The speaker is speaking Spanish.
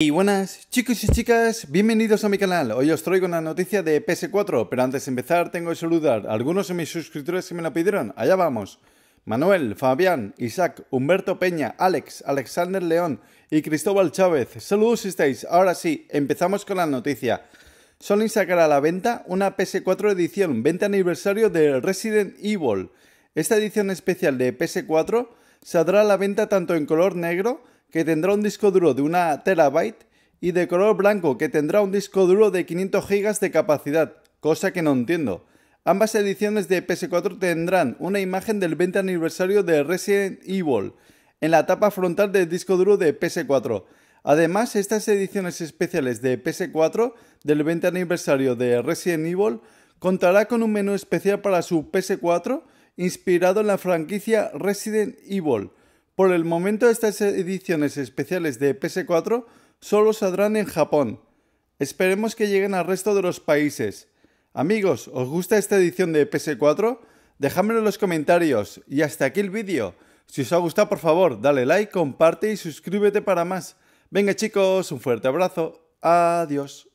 Y buenas chicos y chicas, bienvenidos a mi canal. Hoy os traigo una noticia de PS4, pero antes de empezar tengo que saludar a algunos de mis suscriptores que me lo pidieron. Allá vamos. Manuel, Fabián, Isaac, Humberto Peña, Alex, Alexander León y Cristóbal Chávez. Saludos si estáis. Ahora sí, empezamos con la noticia. Sony sacará a la venta una PS4 edición 20 aniversario de Resident Evil. Esta edición especial de PS4 saldrá a la venta tanto en color negro que tendrá un disco duro de una terabyte y de color blanco que tendrá un disco duro de 500 GB de capacidad, cosa que no entiendo. Ambas ediciones de PS4 tendrán una imagen del 20 aniversario de Resident Evil en la tapa frontal del disco duro de PS4. Además, estas ediciones especiales de PS4 del 20 aniversario de Resident Evil contará con un menú especial para su PS4 inspirado en la franquicia Resident Evil, por el momento estas ediciones especiales de PS4 solo saldrán en Japón. Esperemos que lleguen al resto de los países. Amigos, ¿os gusta esta edición de PS4? Dejadmelo en los comentarios y hasta aquí el vídeo. Si os ha gustado, por favor, dale like, comparte y suscríbete para más. Venga chicos, un fuerte abrazo. Adiós.